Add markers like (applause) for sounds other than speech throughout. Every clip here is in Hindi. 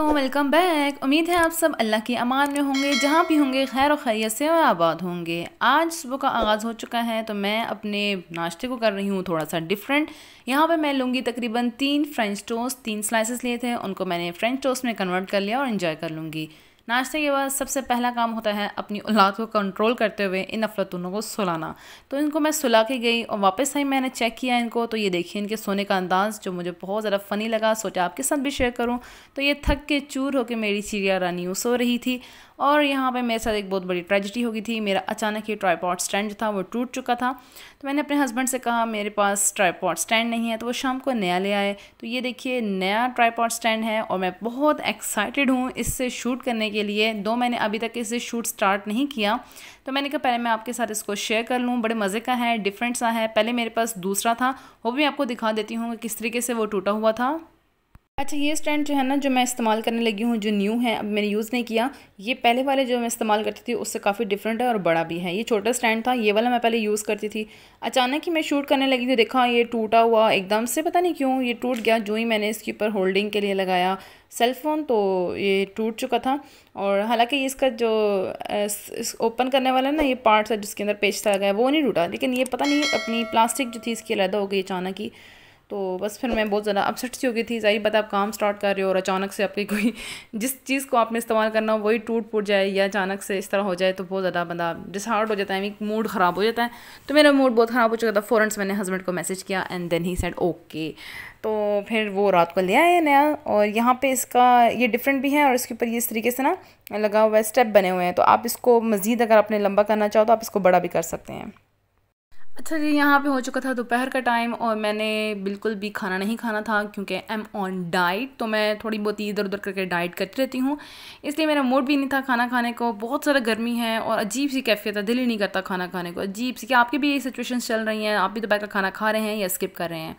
अल्लाम वेलकम बैक उम्मीद है आप सब अल्लाह की अमान में होंगे जहाँ भी होंगे खैर खैरियत से और आबाद होंगे आज सुबह का आगाज़ हो चुका है तो मैं अपने नाश्ते को कर रही हूँ थोड़ा सा डिफरेंट यहाँ पे मैं लूँगी तकरीबन तीन फ्रेंच टोस्ट तीन स्लाइसेस लिए थे उनको मैंने फ्रेंच टोस्ट में कन्वर्ट कर लिया और इन्जॉय कर लूँगी नाश्ते के बाद सबसे पहला काम होता है अपनी औलाद को कंट्रोल करते हुए इन अफलातूनों को सुलाना तो इनको मैं सुला के गई और वापस आई मैंने चेक किया इनको तो ये देखिए इनके सोने का अंदाज़ जो मुझे बहुत ज़्यादा फ़नी लगा सोचा आपके साथ भी शेयर करूँ तो ये थक के चूर होकर मेरी चिड़िया रानी सो रही थी और यहाँ पर मेरे साथ एक बहुत बड़ी ट्रेजिडी हो गई थी मेरा अचानक ही ट्राईपॉड स्टैंड था वो टूट चुका था तो मैंने अपने हस्बैंड से कहा मेरे पास ट्राईपॉड स्टैंड नहीं है तो वो शाम को नया ले आए तो ये देखिए नया ट्राईपॉड स्टैंड है और मैं बहुत एक्साइटेड हूँ इससे शूट करने के लिए दो मैंने अभी तक इसे शूट स्टार्ट नहीं किया तो मैंने कहा पहले मैं आपके साथ इसको शेयर कर लूँ बड़े मज़े का है डिफरेंट सा है पहले मेरे पास दूसरा था वो भी आपको दिखा देती हूँ किस तरीके से वो टूटा हुआ था अच्छा ये स्टैंड जो है ना जो मैं इस्तेमाल करने लगी हूँ जो न्यू है अब मैंने यूज़ नहीं किया ये पहले वाले जो मैं इस्तेमाल करती थी उससे काफ़ी डिफरेंट है और बड़ा भी है ये छोटा स्टैंड था ये वाला मैं पहले यूज़ करती थी अचानक ही मैं शूट करने लगी थी देखा ये टूटा हुआ एकदम से पता नहीं क्यों ये टूट गया जो ही मैंने इसके ऊपर होल्डिंग के लिए लगाया सेलफ़ोन तो ये टूट चुका था और हालांकि इसका जो ओपन करने वाला ना ये पार्ट था जिसके अंदर पेज था गया वो नहीं टूटा लेकिन ये पता नहीं अपनी प्लास्टिक जो थी इसकी अलहदा हो गई अचानक ही तो बस फिर मैं बहुत ज़्यादा अपसेट सी हो गई थी जाहिर बात आप काम स्टार्ट कर रहे हो और अचानक से आपकी कोई (laughs) जिस चीज़ को आपने इस्तेमाल करना हो वही टूट फूट जाए या अचानक से इस तरह हो जाए तो बहुत ज़्यादा बंदा डिसहार्ट हो जाता है मूड ख़राब हो जाता है तो मेरा मूड बहुत ख़राब हो चुका था फ़ौरन से मैंने हस्बैंड को मैसेज किया and then he said okay तो फिर वो रात को ले आए नया और यहाँ पे इसका ये डिफरेंट भी है और इसके ऊपर ये इस तरीके से ना लगा हुआ है स्टेप बने हुए हैं तो आप इसको मज़ीद अगर आपने लंबा करना चाहो तो आप इसको बड़ा भी कर सकते हैं अच्छा जी यहाँ पे हो चुका था दोपहर का टाइम और मैंने बिल्कुल भी खाना नहीं खाना था क्योंकि आई एम ऑन डाइट तो मैं थोड़ी बहुत ही इधर उधर करके डाइट करती रहती हूँ इसलिए मेरा मूड भी नहीं था खाना खाने को बहुत सारा गर्मी है और अजीब सी कैफियत है दिल ही नहीं करता खाना खाने को अजीब सी क्या आपकी भी ये सिचुएशन चल रही हैं आप भी दोपहर का खाना खा रहे हैं या स्किप कर रहे हैं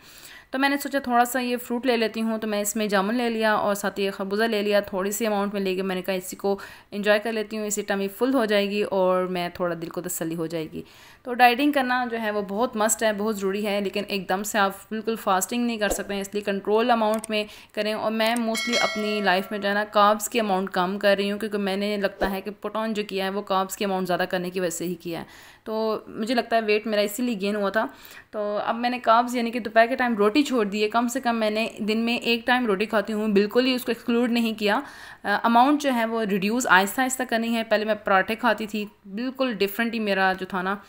तो मैंने सोचा थोड़ा सा ये फ्रूट ले लेती हूँ तो मैं इसमें जामुन ले लिया और साथ ही खरबूजा ले लिया थोड़ी सी अमाउंट में लेके मैंने कहा इसी को इन्जॉय कर लेती हूँ इसी टमी फुल हो जाएगी और मैं थोड़ा दिल को तसली हो जाएगी तो डाइटिंग करना जो है वो बहुत मस्ट है बहुत ज़रूरी है लेकिन एकदम से आप बिल्कुल फास्टिंग नहीं कर सकते हैं इसलिए कंट्रोल अमाउंट में करें और मैं मोस्टली अपनी लाइफ में जो है ना काब्स की अमाउंट कम कर रही हूँ क्योंकि मैंने लगता है कि पोटॉन जो किया है वो काब्स की अमाउंट ज़्यादा करने की वजह से ही किया है तो मुझे लगता है वेट मेरा इसीलिए गेन हुआ था तो अब मैंने काब्स यानी कि दोपहर के टाइम रोटी रोटी छोड़ दी है कम से कम मैंने दिन में एक टाइम रोटी खाती हूँ बिल्कुल ही उसको एक्सक्लूड नहीं किया अमाउंट जो है वो रिड्यूस आहिस्ता आहिस्ता करनी है पहले मैं पराठे खाती थी बिल्कुल डिफरेंट ही मेरा जो था ना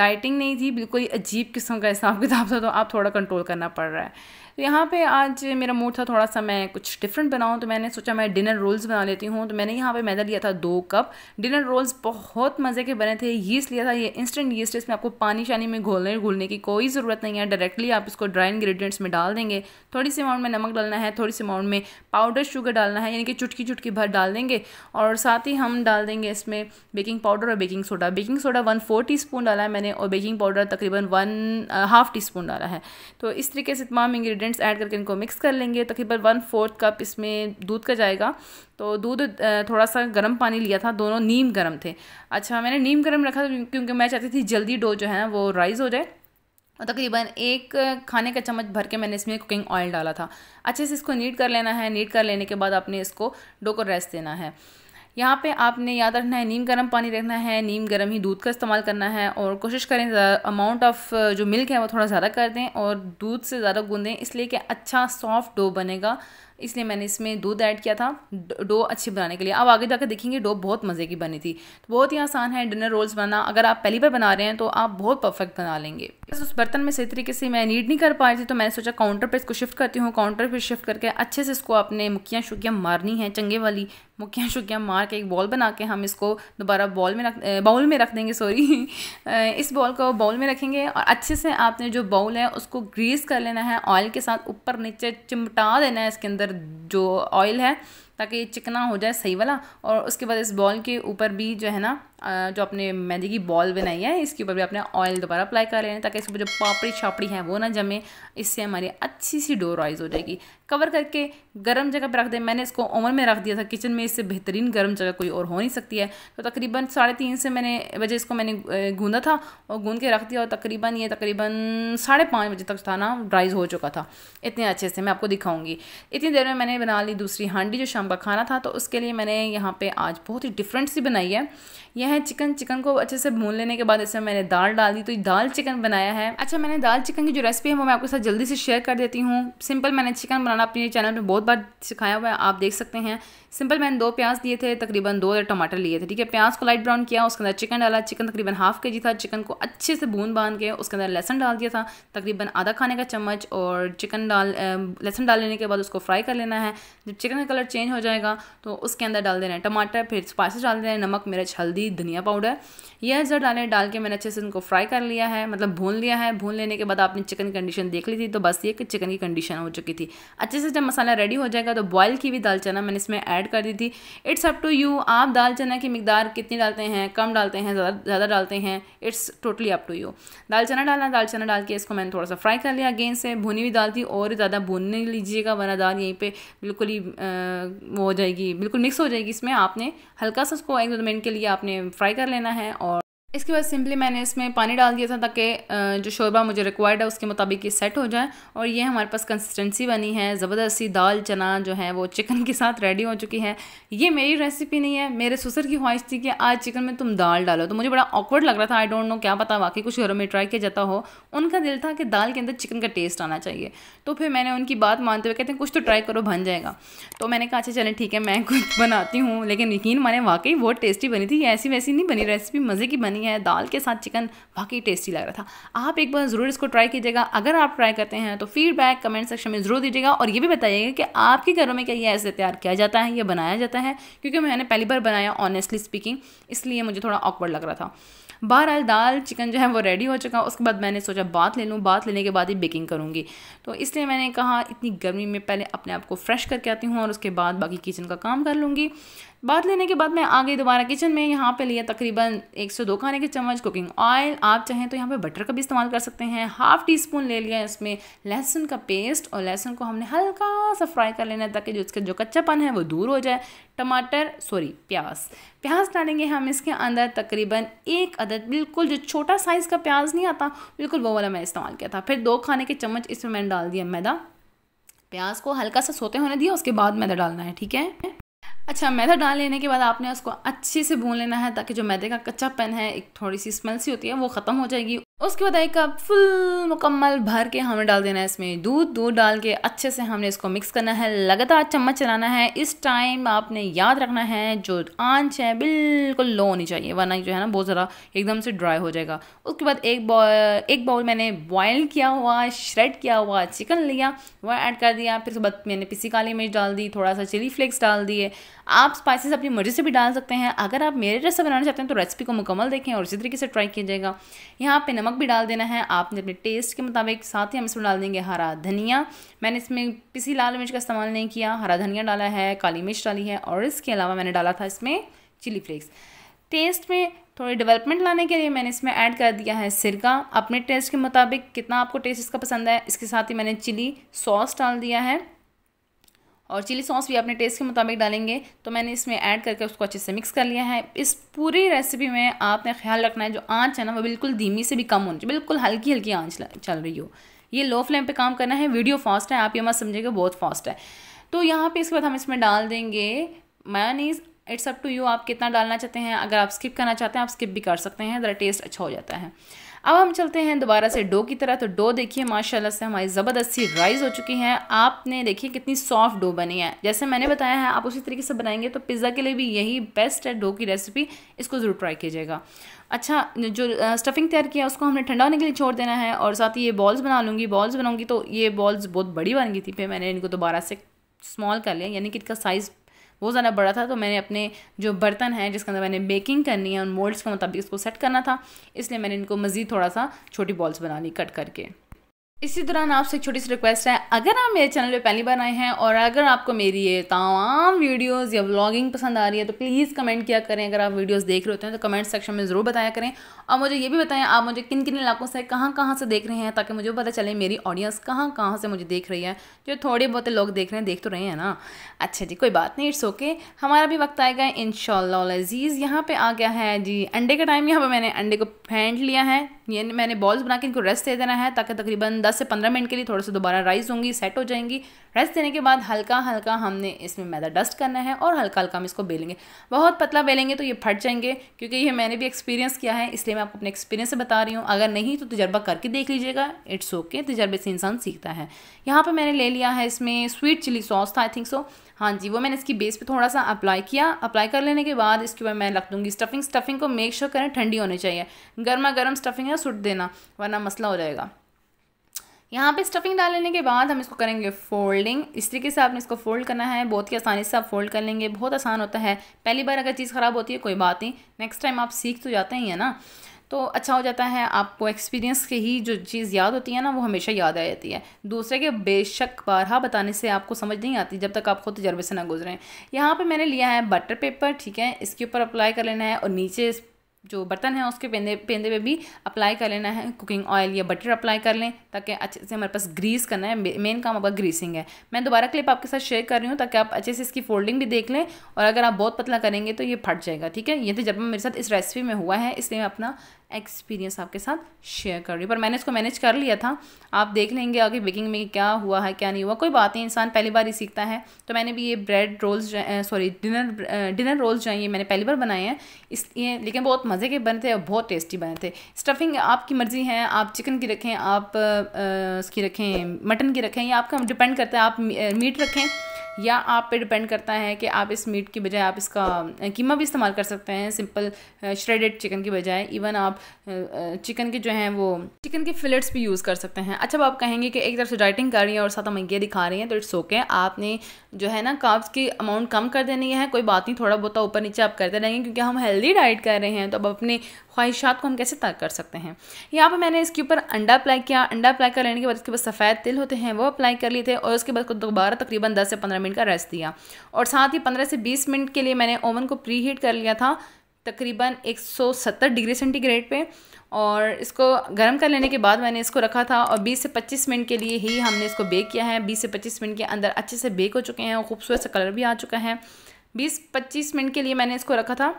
डाइटिंग नहीं थी बिल्कुल ही अजीब किस्म का हिसाब किताब था तो आप थोड़ा कंट्रोल करना पड़ रहा है तो यहाँ पे आज मेरा मूड था थोड़ा सा मैं कुछ डिफरेंट बनाऊँ तो मैंने सोचा मैं डिनर रोल्स बना लेती हूँ तो मैंने यहाँ पे मैदा लिया था दो कप डिनर रोल्स बहुत मज़े के बने थे यीस्ट लिया था ये इंस्टेंट यीस्ट इसमें आपको पानी शानी में घोलने घोलने की कोई ज़रूरत नहीं है डायरेक्टली आप इसको ड्राई इंग्रेडिएंट्स में डाल देंगे थोड़ी सी अमाउंट में नमक डालना है थोड़ी सी अमाउंट में पाउडर शुगर डालना है यानी कि चुटकी चुटकी भर डाल देंगे और साथ ही हम डाल देंगे इसमें बेकिंग पाउडर और baking soda baking soda one four teaspoon डाला है मैंने और बेकिंग पाउडर तकरीबन वन हाफ़ टी स्पून डाला है तो इस तरीके से तमाम इंग्रेडिएंट इंग्रेडिएंट्स ऐड करके इनको मिक्स कर लेंगे तकरीबन वन फोर्थ कप इसमें दूध का जाएगा तो दूध थोड़ा सा गर्म पानी लिया था दोनों नीम गर्म थे अच्छा मैंने नीम गर्म रखा था क्योंकि मैं चाहती थी जल्दी डो जो है वो राइज़ हो जाए और तकरीबन एक खाने का चम्मच भर के मैंने इसमें कुकिंग ऑयल डाला था अच्छे से इसको नीट कर लेना है नीट कर लेने के बाद आपने इसको डो को रेस्ट देना है यहाँ पे आपने याद रखना है नीम गर्म पानी रखना है नीम गर्म ही दूध का इस्तेमाल करना है और कोशिश करें अमाउंट ऑफ जो मिल्क है वो थोड़ा ज़्यादा कर दें और दूध से ज़्यादा गूँधें इसलिए कि अच्छा सॉफ्ट डो बनेगा इसलिए मैंने इसमें दूध ऐड किया था डो अच्छी बनाने के लिए अब आगे जाकर देखेंगे डो बहुत मज़े की बनी थी तो बहुत ही आसान है डिनर रोल्स बनाना अगर आप पहली बार बना रहे हैं तो आप बहुत परफेक्ट बना लेंगे बस उस बर्तन में सही तरीके से मैं नीड नहीं कर पा रही थी तो मैंने सोचा काउंटर पर इसको शिफ्ट करती हूँ काउंटर पर शिफ्ट करके अच्छे से इसको अपने मुखियाँ शुकियाँ मारनी है चंगे वाली मुखियाँ शुकियाँ मार के एक बॉल बना के हम इसको दोबारा बॉल में रख बाउल में रख देंगे सॉरी इस बॉल को बाउल में रखेंगे और अच्छे से आपने जो बाउल है उसको ग्रीस कर लेना है ऑयल के साथ ऊपर नीचे चिमटा देना है इसके अंदर जो ऑयल है ताकि ये चिकना हो जाए सही वाला और उसके बाद इस बॉल के ऊपर भी जो है ना जो आपने मैदे की बॉल बनाई है इसके ऊपर भी आपने ऑयल दोबारा अप्लाई कर लेना ताकि इसके ऊपर जो पापड़ी छापड़ी है वो ना जमे इससे हमारी अच्छी सी डो राइज हो जाएगी कवर करके गर्म जगह पर रख दें मैंने इसको ओवन में रख दिया था किचन में इससे बेहतरीन गर्म जगह कोई और हो नहीं सकती है तो तकरीबन साढ़े तीन से मैंने बजे इसको मैंने गूंदा था और गूंद के रख दिया और तकरीबन ये तकरीबन साढ़े पाँच बजे तक था ना ड्राइज हो चुका था इतने अच्छे से मैं आपको दिखाऊंगी इतनी देर में मैंने बना ली दूसरी हांडी जो शाम बखाना खाना था तो उसके लिए मैंने यहाँ पे आज बहुत ही डिफरेंट सी बनाई है यह है चिकन चिकन को अच्छे से भून लेने के बाद इसमें मैंने दाल डाल दी तो दाल चिकन बनाया है अच्छा मैंने दाल चिकन की जो रेसिपी है वो मैं आपके साथ जल्दी से शेयर कर देती हूँ सिंपल मैंने चिकन बनाना अपने चैनल पर बहुत बार सिखाया हुआ है आप देख सकते हैं सिंपल मैंने दो प्याज लिए थे तकरीबन दो टमाटर लिए थे ठीक है प्याज को लाइट ब्राउन किया उसके अंदर चिकन डाला चिकन तकरीबन हाफ के जी था चिकन को अच्छे से भून बांध के उसके अंदर लहसन डाल दिया था तकरीबन आधा खाने का चम्मच और चिकन डाल लहसन डाल लेने के बाद उसको फ्राई कर लेना है जब चिकन का कलर चेंज हो जाएगा तो उसके अंदर डाल देना है टमाटर फिर स्पाइसेस डाल देना है नमक मिर्च हल्दी हल्दी धनिया पाउडर यह अजर डालें डाल के मैंने अच्छे से इनको फ्राई कर लिया है मतलब भून लिया है भून लेने के बाद आपने चिकन कंडीशन देख ली थी तो बस ये कि चिकन की कंडीशन हो चुकी थी अच्छे से जब मसाला रेडी हो जाएगा तो बॉयल की हुई दाल चना मैंने इसमें ऐड कर दी थी इट्स अप टू यू आप दाल चना की मकदार कितनी डालते हैं कम डालते हैं ज़्यादा डालते हैं it's totally up to you दाल चना डालना दाल चना डाल के इसको मैंने थोड़ा सा फ्राई कर लिया अगेन से भुनी हुई दाल थी और ज़्यादा भूनने लीजिएगा वरना दाल यहीं पर बिल्कुल ही वो हो जाएगी बिल्कुल मिक्स हो जाएगी इसमें आपने हल्का सा उसको एक दो मिनट के लिए आपने आपने फ्राई कर लेना है और इसके बाद सिंपली मैंने इसमें पानी डाल दिया था ताकि जो शोरबा मुझे रिक्वायर्ड है उसके मुताबिक ये सेट हो जाए और ये हमारे पास कंसिस्टेंसी बनी है ज़बरदस्ती दाल चना जो है वो चिकन के साथ रेडी हो चुकी है ये मेरी रेसिपी नहीं है मेरे ससुर की ख्वाहिश थी कि आज चिकन में तुम दाल डालो तो मुझे बड़ा ऑकवर्ड लग रहा था आई डोंट नो क्या पता वाकई कुछ घरों में ट्राई किया जाता हो उनका दिल था कि दाल के अंदर चिकन का टेस्ट आना चाहिए तो फिर मैंने उनकी बात मानते हुए कहते हैं कुछ तो ट्राई करो बन जाएगा तो मैंने कहा अच्छा चलें ठीक है मैं कुछ बनाती हूँ लेकिन यकीन माने वाकई बहुत टेस्टी बनी थी ऐसी वैसी नहीं बनी रेसिपी मज़े की बनी खानी है दाल के साथ चिकन बाकी टेस्टी लग रहा था आप एक बार ज़रूर इसको ट्राई कीजिएगा अगर आप ट्राई करते हैं तो फीडबैक कमेंट सेक्शन में ज़रूर दीजिएगा और ये भी बताइएगा कि आपके घरों में क्या ये ऐसे तैयार किया जाता है या बनाया जाता है क्योंकि मैंने पहली बार बनाया ऑनेस्टली स्पीकिंग इसलिए मुझे थोड़ा ऑकवर्ड लग रहा था बहरहाल दाल चिकन जो है वो रेडी हो चुका उसके बाद मैंने सोचा बात ले लूँ बात लेने के बाद ही बेकिंग करूँगी तो इसलिए मैंने कहा इतनी गर्मी में पहले अपने आप को फ्रेश करके आती हूँ और उसके बाद बाकी किचन का काम कर लूँगी बाद लेने के बाद मैं आ गई दोबारा किचन में यहाँ पे लिया तकरीबन एक से दो खाने के चम्मच कुकिंग ऑयल आप चाहें तो यहाँ पे बटर का भी इस्तेमाल कर सकते हैं हाफ़ टी स्पून ले लिया इसमें लहसुन का पेस्ट और लहसुन को हमने हल्का सा फ्राई कर लेना है ताकि जो इसका जो कच्चापन है वो दूर हो जाए टमाटर सॉरी प्याज प्याज डालेंगे हम इसके अंदर तकरीबन एक अदद बिल्कुल जो छोटा साइज़ का प्याज नहीं आता बिल्कुल वो वाला मैं इस्तेमाल किया था फिर दो खाने के चम्मच इसमें मैंने डाल दिया मैदा प्याज को हल्का सा सोते होने दिया उसके बाद मैदा डालना है ठीक है अच्छा मैदा डाल लेने के बाद आपने उसको अच्छे से भून लेना है ताकि जो मैदे का कच्चापन है एक थोड़ी सी स्मेल सी होती है वो ख़त्म हो जाएगी उसके बाद एक कप फुल मुकम्मल भर के हमें डाल देना है इसमें दूध दूध डाल के अच्छे से हमने इसको मिक्स करना है लगातार चम्मच चलाना है इस टाइम आपने याद रखना है जो आंच है बिल्कुल लो होनी चाहिए वरना जो है ना बहुत ज़रा एकदम से ड्राई हो जाएगा उसके बाद एक बॉल एक बाउल मैंने बॉयल किया हुआ श्रेड किया हुआ चिकन लिया वह ऐड कर दिया फिर उसके बाद मैंने पिसी काली मिर्च डाल दी थोड़ा सा चिली फ्लेक्स डाल दिए आप स्पाइसेस अपनी मर्ज़ी से भी डाल सकते हैं अगर आप मेरे रेसिपी बनाना चाहते हैं तो रेसिपी को मुकम्मल देखें और इसी तरीके से ट्राई किया जाएगा यहाँ पे नमक नमक भी डाल देना है आपने अपने टेस्ट के मुताबिक साथ ही हम इसमें डाल देंगे हरा धनिया मैंने इसमें किसी लाल मिर्च का इस्तेमाल नहीं किया हरा धनिया डाला है काली मिर्च डाली है और इसके अलावा मैंने डाला था इसमें चिली फ्लेक्स टेस्ट में थोड़ी डेवलपमेंट लाने के लिए मैंने इसमें ऐड कर दिया है सिरका अपने टेस्ट के मुताबिक कितना आपको टेस्ट इसका पसंद है इसके साथ ही मैंने चिली सॉस डाल दिया है और चिली सॉस भी अपने टेस्ट के मुताबिक डालेंगे तो मैंने इसमें ऐड करके उसको अच्छे से मिक्स कर लिया है इस पूरी रेसिपी में आपने ख्याल रखना है जो आँच है ना वो बिल्कुल धीमी से भी कम होनी चाहिए बिल्कुल हल्की हल्की आँच चल रही हो ये लो फ्लेम पर काम करना है वीडियो फास्ट है आप ये मत समझेगा बहुत फास्ट है तो यहाँ पर इसके बाद हम इसमें डाल देंगे मैनीस इट्स अप टू यू आप कितना डालना चाहते हैं अगर आप स्किप करना चाहते हैं आप स्किप भी कर सकते हैं ज़रा टेस्ट अच्छा हो जाता है अब हम चलते हैं दोबारा से डो की तरह तो डो देखिए माशाल्लाह से हमारी ज़बरदस्ती राइज हो चुकी है आपने देखिए कितनी सॉफ्ट डो बनी है जैसे मैंने बताया है आप उसी तरीके से बनाएंगे तो पिज़्ज़ा के लिए भी यही बेस्ट है डो की रेसिपी इसको ज़रूर ट्राई कीजिएगा अच्छा जो स्टफिंग तैयार किया उसको हमने ठंडा होने के लिए छोड़ देना है और साथ ही ये बॉल्स बना लूँगी बॉल्स बनाऊँगी तो ये बॉल्स बहुत बड़ी बन गई थी फिर मैंने इनको दोबारा से स्मॉल कर लिया यानी कि इनका साइज़ वो ज़्यादा बड़ा था तो मैंने अपने जो बर्तन हैं जिसके अंदर मैंने बेकिंग करनी है उन मोल्ड्स के मुताबिक इसको सेट करना था इसलिए मैंने इनको मज़ीद थोड़ा सा छोटी बॉल्स बना ली कट करके इसी दौरान आपसे एक छोटी सी रिक्वेस्ट है अगर आप मेरे चैनल पे पहली बार आए हैं और अगर आपको मेरी ये तमाम वीडियोस या व्लॉगिंग पसंद आ रही है तो प्लीज़ कमेंट किया करें अगर आप वीडियोस देख रहे होते हैं तो कमेंट सेक्शन में ज़रूर बताया करें और मुझे ये भी बताएं आप मुझे किन किन इलाकों से कहाँ कहाँ से देख रहे हैं ताकि मुझे पता चले मेरी ऑडियंस कहाँ कहाँ से मुझे देख रही है जो थोड़े बहुत लोग देख रहे हैं देख तो रहे हैं ना अच्छा जी कोई बात नहीं इट्स ओके हमारा भी वक्त आएगा इन शजीज़ यहाँ पर आ गया है जी अंडे का टाइम यहाँ पर मैंने अंडे को फेंट लिया है ये मैंने बॉल्स बना के इनको रेस्ट दे देना है ताकि तकरीबन दस से पंद्रह मिनट के लिए थोड़ा सा दोबारा राइस होंगी सेट हो जाएंगी रेस्ट देने के बाद हल्का हल्का हमने इसमें मैदा डस्ट करना है और हल्का हल्का हम इसको बेलेंगे बहुत पतला बेलेंगे तो ये फट जाएंगे क्योंकि ये मैंने भी एक्सपीरियंस किया है इसलिए मैं आपको अपने एक्सपीरियंस से बता रही हूँ अगर नहीं तो तजर्बा करके देख लीजिएगा इट्स ओके तजर्बे से इंसान सीखता है यहाँ पर मैंने ले लिया है इसमें स्वीट चिली सॉस था आई थिंक सो हाँ जी वो मैंने इसकी बेस पे थोड़ा सा अप्लाई किया अप्लाई कर लेने के बाद इसके ऊपर मैं रख दूँगी स्टफिंग स्टफिंग को मेक श्योर करें ठंडी होनी चाहिए गर्मा गर्म स्टफिंग है थोड़ा सुट देना वरना मसला हो जाएगा यहाँ पे स्टफिंग डाल लेने के बाद हम इसको करेंगे फोल्डिंग इस तरीके से आपने इसको फोल्ड करना है बहुत ही आसानी से आप फोल्ड कर लेंगे बहुत आसान होता है पहली बार अगर चीज़ ख़राब होती है कोई बात नहीं नेक्स्ट टाइम आप सीख तो जाते ही है ना तो अच्छा हो जाता है आपको एक्सपीरियंस के ही जो चीज़ याद होती है ना वो हमेशा याद आ जाती है दूसरे के बेशक बारह बताने से आपको समझ नहीं आती जब तक आप खुद तजर्बे से ना गुजरें यहाँ पे मैंने लिया है बटर पेपर ठीक है इसके ऊपर अप्लाई कर लेना है और नीचे जो बर्तन है उसके पेंदे पेंदे पे भी अप्लाई कर लेना है कुकिंग ऑयल या बटर अप्लाई कर लें ताकि अच्छे से हमारे पास ग्रीस करना है मेन काम आपका ग्रीसिंग है मैं दोबारा क्लिप आपके साथ शेयर कर रही हूँ ताकि आप अच्छे से इसकी फोल्डिंग भी देख लें और अगर आप बहुत पतला करेंगे तो ये फट जाएगा ठीक है ये तो जब मेरे साथ इस रेसिपी में हुआ है इसलिए मैं अपना एक्सपीरियंस आपके साथ शेयर कर रही हूँ पर मैंने इसको मैनेज कर लिया था आप देख लेंगे आगे बेकिंग में क्या हुआ है क्या नहीं हुआ कोई बात नहीं इंसान पहली बार ही सीखता है तो मैंने भी ये bread rolls sorry dinner dinner rolls जो हैं ये मैंने पहली बार बनाए हैं इसलिए लेकिन बहुत मज़े के बने थे और बहुत टेस्टी बने थे स्टफिंग आपकी मर्ज़ी है आप चिकन की रखें आप उसकी रखें मटन की रखें या आपका डिपेंड करता है आप मीट रखें या आप पे डिपेंड करता है कि आप इस मीट की बजाय आप इसका कीमा भी इस्तेमाल कर सकते हैं सिंपल श्रेडेड चिकन की बजाय इवन आप चिकन के जो हैं वो चिकन के फिलेट्स भी यूज़ कर सकते हैं अच्छा अब आप कहेंगे कि एक तरफ से डाइटिंग कर रही हैं और साथ हम ये दिखा रही हैं तो इट्स ओके आपने जो है ना काब्स की अमाउंट कम कर देनी है कोई बात नहीं थोड़ा बहुत ऊपर नीचे आप करते रहेंगे क्योंकि हम हेल्दी डाइट कर रहे हैं तो अब अपने ख्वाहिशात को हम कैसे तर्क कर सकते हैं यहाँ पर मैंने इसके ऊपर अंडा अप्लाई किया अंडा अप्लाई कर लेने के बाद इसके बाद सफ़ेद तिल होते हैं वो अप्लाई कर लिए थे और उसके बाद दोबारा तकरीबन दस से पंद्रह मिनट का रेस्ट दिया और साथ ही पंद्रह से बीस मिनट के लिए मैंने ओवन को प्री हीट कर लिया था तकरीबन 170 डिग्री सेंटीग्रेड पे और इसको गर्म कर लेने के बाद मैंने इसको रखा था और 20 से 25 मिनट के लिए ही हमने इसको बेक किया है 20 से 25 मिनट के अंदर अच्छे से बेक हो चुके हैं और खूबसूरत सा कलर भी आ चुका है 20-25 मिनट के लिए मैंने इसको रखा था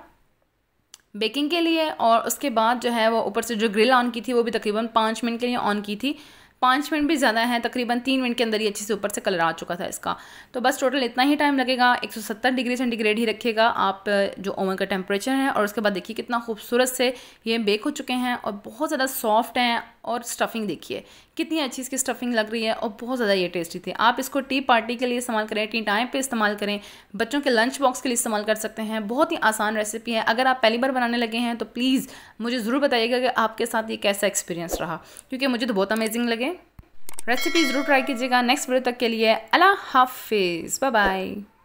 बेकिंग के लिए और उसके बाद जो है वो ऊपर से जो ग्रिल ऑन की थी वो भी तकरीबन पाँच मिनट के लिए ऑन की थी पाँच मिनट भी ज़्यादा है तकरीबन तीन मिनट के अंदर ही अच्छे से ऊपर से कलर आ चुका था इसका तो बस टोटल इतना ही टाइम लगेगा 170 डिग्री सेंटीग्रेड ही रखेगा आप जो ओवन का टेम्परेचर है और उसके बाद देखिए कितना खूबसूरत से ये बेक हो चुके हैं और बहुत ज़्यादा सॉफ्ट हैं और स्टफिंग देखिए कितनी अच्छी इसकी स्टफिंग लग रही है और बहुत ज़्यादा ये टेस्टी थी आप इसको टी पार्टी के लिए इस्तेमाल करें टी टाइम पे इस्तेमाल करें बच्चों के लंच बॉक्स के लिए इस्तेमाल कर सकते हैं बहुत ही आसान रेसिपी है अगर आप पहली बार बनाने लगे हैं तो प्लीज़ मुझे ज़रूर बताइएगा कि आपके साथ ये कैसा एक्सपीरियंस रहा क्योंकि मुझे तो बहुत अमेजिंग लगे रेसिपी ज़रूर ट्राई कीजिएगा नेक्स्ट वीडियो तक के लिए अला हाफिज़ बाय बाय